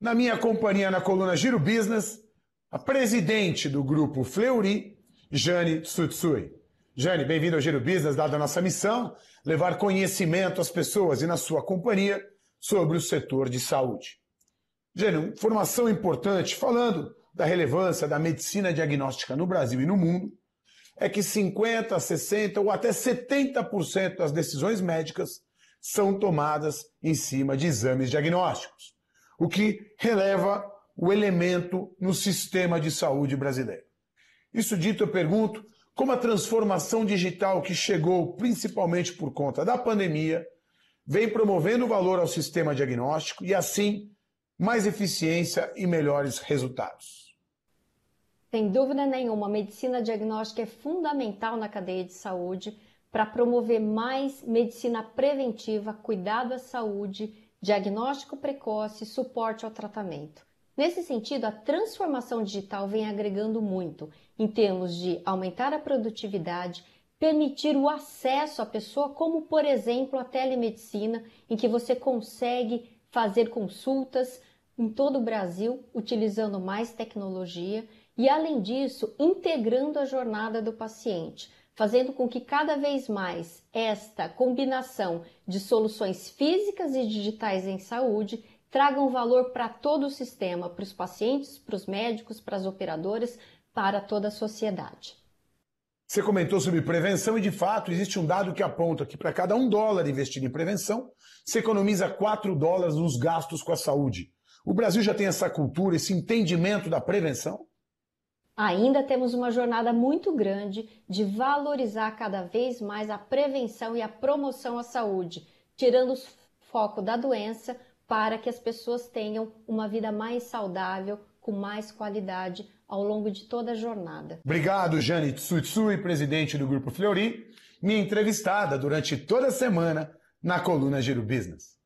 Na minha companhia na coluna Giro Business, a presidente do grupo Fleury, Jane Tsutsui. Jane, bem-vindo ao Giro Business, dada a nossa missão, levar conhecimento às pessoas e na sua companhia sobre o setor de saúde. Jane, informação importante falando da relevância da medicina diagnóstica no Brasil e no mundo é que 50, 60 ou até 70% das decisões médicas são tomadas em cima de exames diagnósticos o que releva o elemento no sistema de saúde brasileiro. Isso dito, eu pergunto como a transformação digital que chegou principalmente por conta da pandemia vem promovendo valor ao sistema diagnóstico e, assim, mais eficiência e melhores resultados. Sem dúvida nenhuma, a medicina diagnóstica é fundamental na cadeia de saúde para promover mais medicina preventiva, cuidado à saúde diagnóstico precoce, suporte ao tratamento. Nesse sentido, a transformação digital vem agregando muito em termos de aumentar a produtividade, permitir o acesso à pessoa, como por exemplo a telemedicina, em que você consegue fazer consultas em todo o Brasil utilizando mais tecnologia e, além disso, integrando a jornada do paciente, fazendo com que cada vez mais esta combinação de soluções físicas e digitais em saúde tragam valor para todo o sistema, para os pacientes, para os médicos, para as operadoras, para toda a sociedade. Você comentou sobre prevenção e, de fato, existe um dado que aponta que para cada um dólar investido em prevenção, se economiza 4 dólares nos gastos com a saúde. O Brasil já tem essa cultura, esse entendimento da prevenção? Ainda temos uma jornada muito grande de valorizar cada vez mais a prevenção e a promoção à saúde, tirando o foco da doença para que as pessoas tenham uma vida mais saudável, com mais qualidade ao longo de toda a jornada. Obrigado, Jane Tsutsui, presidente do Grupo Fleury, minha entrevistada durante toda a semana na coluna Giro Business.